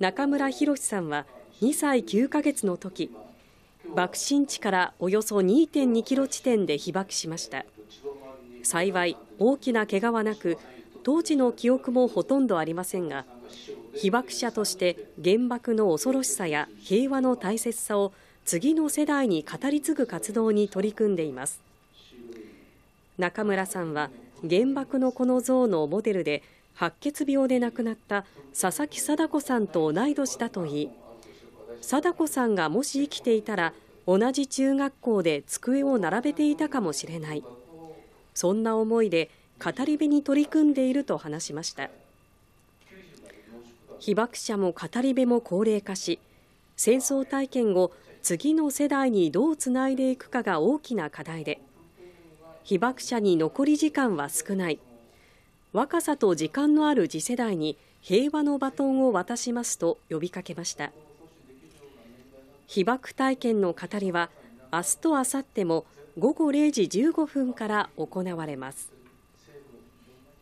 中村博さんは2歳9ヶ月の時、爆心地からおよそ2.2キロ地点で被爆しました。幸い大きな怪我はなく、当時の記憶もほとんどありませんが、被爆者として原爆の恐ろしさや平和の大切さを次の世代に語り継ぐ活動に取り組んでいます。中村さんは原爆のこの像のモデルで白血病で亡くなった佐々木貞子さんと同い年だといい貞子さんがもし生きていたら同じ中学校で机を並べていたかもしれないそんな思いで語り部に取り組んでいると話しました被爆者も語り部も高齢化し戦争体験を次の世代にどうつないでいくかが大きな課題で被爆者に残り時間は少ない若さと時間のある次世代に平和のバトンを渡しますと呼びかけました被爆体験の語りは明日と明後日も午後0時15分から行われます